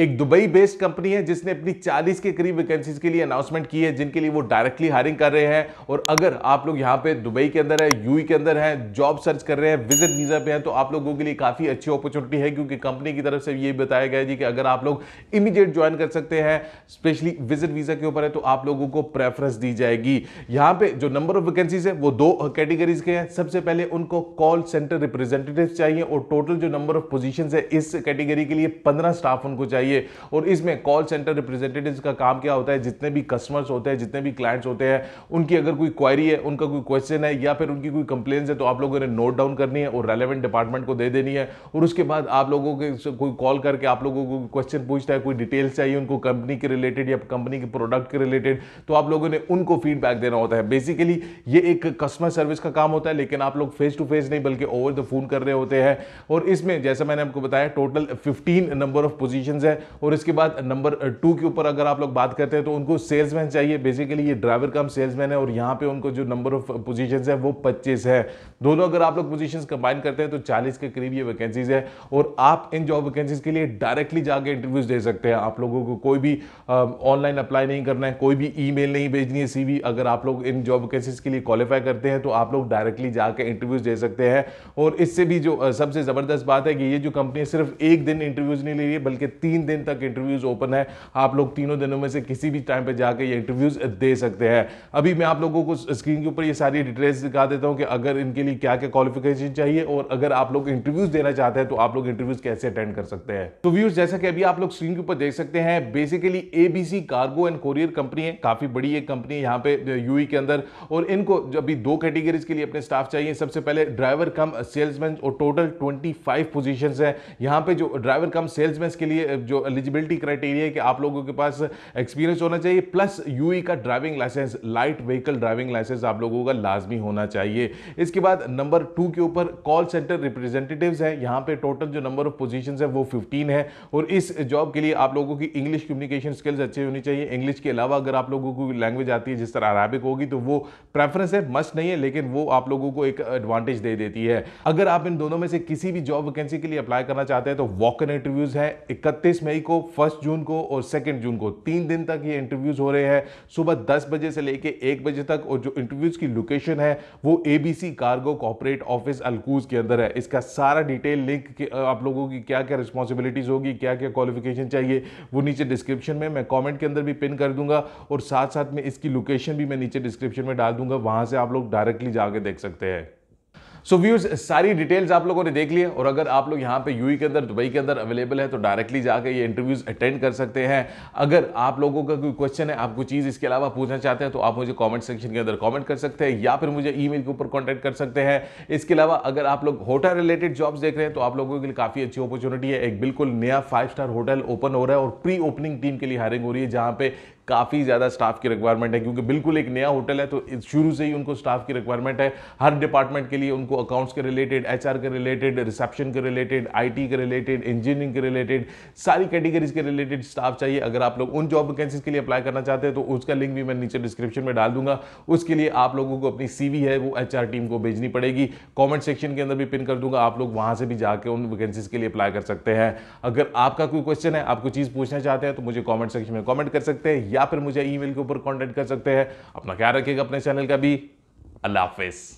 एक Dubai based company है जिसने अपनी 40 के करीब वैकेंसीज के लिए अनाउंसमेंट की है जिनके लिए वो डायरेक्टली हायरिंग कर रहे हैं और अगर आप लोग यहां पे दुबई के अंदर है यूई e के अंदर है जॉब सर्च कर रहे हैं विजिट वीज़ा पे हैं तो आप लोगों के लिए काफ़ी अच्छी अपॉर्चुनिटी है क्योंकि कंपनी की तरफ से ये बताया गया जी कि अगर आप लोग इमीडिएट ज्वाइन कर सकते हैं स्पेशली विजिट वीज़ा के ऊपर है तो आप लोगों को प्रेफरेंस दी जाएगी यहां पर जो नंबर ऑफ वैकेंसीज है वो दो कैटेगरीज के हैं सबसे पहले उनको कॉल सेंटर रिप्रेजेंटेटिव चाहिए और टोटल जो नंबर ऑफ पोजिशन है इस कैटेगरी के लिए पंद्रह स्टाफ उनको चाहिए चाहिए और इसमें कॉल सेंटर रिप्रेजेंटेटिव का काम क्या होता है जितने भी कस्टमर्स होते हैं जितने भी क्लाइंट्स होते हैं उनकी अगर कोई क्वारी है उनका कोई क्वेश्चन है या फिर उनकी कोई कंप्लेन है तो आप लोगों ने नोट डाउन करनी है और रेलिवेंट डिपार्टमेंट को दे देनी है और उसके बाद आप लोगों के कोई कॉल करके आप लोगों को क्वेश्चन पूछता है कोई डिटेल्स चाहिए उनको कंपनी के रिलेटेड या कंपनी के प्रोडक्ट के रिलेटेड तो आप लोगों ने उनको फीडबैक देना होता है बेसिकली ये एक कस्टमर सर्विस का काम होता है लेकिन आप लोग फेस टू फेस नहीं बल्कि ओवर द फोन कर रहे होते हैं और इसमें जैसा मैंने आपको बताया total fifteen number of position है और इसके बाद नंबर टू के ऊपर अगर आप लोग बात करते हैं तो उनको सेल्समैन चाहिए बेसिकली ये ड्राइवर कम सेल्समैन है और यहाँ पे उनको जो नंबर ऑफ पोजीशंस है वो 25 है दोनों अगर आप लोग पोजीशंस कंबाइन करते हैं तो 40 के करीब ये वैकेंसीज है और आप इन जॉब वैकेंसीज के लिए डायरेक्टली जाके इंटरव्यूज दे सकते हैं आप लोगों को कोई भी ऑनलाइन अप्लाई नहीं करना है कोई भी ई नहीं भेजनी है सी अगर आप लोग इन जॉब वैकेंसीज के लिए क्वालिफाई करते हैं तो आप लोग डायरेक्टली जाकर इंटरव्यूज दे सकते हैं और इससे भी जो सबसे ज़बरदस्त बात है कि ये जो कंपनी सिर्फ एक दिन इंटरव्यूज नहीं ले रही है बल्कि तीन तीन दिन तक इंटरव्यूज़ ओपन है आप लोग तीनों दिनों में से किसी भी टाइम पर जाकर ये इंटरव्यूज़ दे सकते हैं अभी मैं आप लोगों को स्क्रीन के ऊपर ये सारी डिटेल्स दिखा देता हूँ कि अगर इनके लिए क्या क्या क्वालिफिकेशन चाहिए और अगर आप लोग इंटरव्यूज़ देना चाहते हैं तो आप लोग इंटरव्यूज़ कैसे अटेंड कर सकते हैं तो व्यूज जैसा कि अभी आप लोग स्क्रीन के ऊपर देख सकते हैं basically ABC cargo and courier company है काफ़ी बड़ी एक कंपनी है यहाँ पे यूई e के अंदर और इनको अभी दो कैटेगरीज के लिए अपने स्टाफ चाहिए सबसे पहले ड्राइवर कम सेल्समैन और टोटल 25 पोजीशंस हैं यहाँ पे जो ड्राइवर कम सेल्समैन के लिए जो एलिजिबिलिटी क्राइटेरिया है कि आप लोगों के पास एक्सपीरियंस होना चाहिए प्लस यू e का driving licence light vehicle driving licence आप लोगों का लाजमी होना चाहिए इसके बाद नंबर टू के ऊपर कॉल सेंटर रिप्रेजेंटेटिव है यहाँ पे टोटल जो नंबर ऑफ पोजिशन है वो फिफ्टीन है और इस जॉब के लिए आप लोगों की इंग्लिश कम्युनिकेशन स्किल्स अच्छी होनी चाहिए इंग्लिश के अलावा अगर आप लोगों को लैंग्वेज आती है जिस तरह अरबिक होगी तो वो प्रेफरेंस है मस्ट नहीं है लेकिन वो आप लोगों को एक एडवांटेज दे देती है अगर आप इन दोनों में से किसी भी जॉब वैकेंसी के लिए अप्लाई करना चाहते हैं तो वॉक इन इंटरव्यूज है इकतीस મે イ કો 1 જૂન કો ઓર સેકન્ડ જૂન કો 3 દિન તક ય ઇન્ટરવ્યુઝ હો રહે હે સુબહ 10 બજે સે લેકે 1 બજે તક ઓર જો ઇન્ટરવ્યુઝ કી લોકેશન હે વો ABC cargo corporate office Al Quoz કે અંદર હે ઇસકા સارا ડિટેલ લિંક આપ લોગો કી ક્યા ક્યા રિસ્પોન્સિબિલિટીઝ હોગી ક્યા ક્યા ક્વોલિફિકેશન ચાહીએ વો નીચે ડિસ્ક્રિપ્શન મે મે કમેન્ટ કે અંદર ભી પિન કર દુંગા ઓર સાથ સાથ મે ઇસકી લોકેશન ભી મે નીચે ડિસ્ક્રિપ્શન મે ડાલ દુંગા વહા સે આપ લોગ ડાયરેક્ટલી જાકે દેખ સકતે હે सो so व्यूज सारी डिटेल्स आप लोगों ने देख लिए और अगर आप लोग यहाँ पे यूई e के अंदर दुबई के अंदर अवेलेबल है तो डायरेक्टली जाकर ये इंटरव्यूज अटेंड कर सकते हैं अगर आप लोगों का कोई क्वेश्चन है आप कोई चीज़ इसके अलावा पूछना चाहते हैं तो आप मुझे कॉमेंट सेक्शन के अंदर कॉमेंट कर सकते हैं या फिर मुझे ई के ऊपर कॉन्टैक्ट कर सकते हैं इसके अलावा अगर आप लोग होटल रिलेटेड जॉब्स देख रहे हैं तो आप लोगों के लिए काफ़ी अच्छी अपॉर्चुनिटी है एक बिल्कुल नया फाइव स्टार होटल ओपन हो रहा है और प्री ओपनिंग टीम के लिए हायरिंग हो रही है जहाँ पे काफ़ी ज़्यादा स्टाफ की रिक्वायरमेंट है क्योंकि बिल्कुल एक नया होटल है तो शुरू से ही उनको स्टाफ की रिक्वायरमेंट है हर डिपार्टमेंट के लिए उनको अकाउंट्स के रिलेटेड एच के रिलेटेड रिसेप्शन के रिलेटेड आई के रिलेटेड इंजीनियरिंग के रिलेटेड सारी कैटेगरीज के रिलेटेड स्टाफ चाहिए अगर आप लोग उन जॉब वैकेंसीज के लिए अप्लाई करना चाहते हैं तो उसका लिंक भी मैं नीचे डिस्क्रिप्शन में डाल दूंगा उसके लिए आप लोगों को अपनी सीवी है वो एचआर टीम को भेजनी पड़ेगी कमेंट सेक्शन के अंदर भी पिन कर दूंगा आप लोग वहां से भी जाकर उन वैकेंसीज के लिए अप्लाई कर सकते हैं अगर आपका कोई क्वेश्चन है आप कोई चीज़ पूछना चाहते हैं तो मुझे कॉमेंट सेक्शन में कॉमेंट कर सकते हैं या फिर मुझे ईमेल के ऊपर कॉन्टेक्ट कर सकते हैं अपना ख्याल रखिएगा अपने चैनल का भी अल्लाह हाफिज़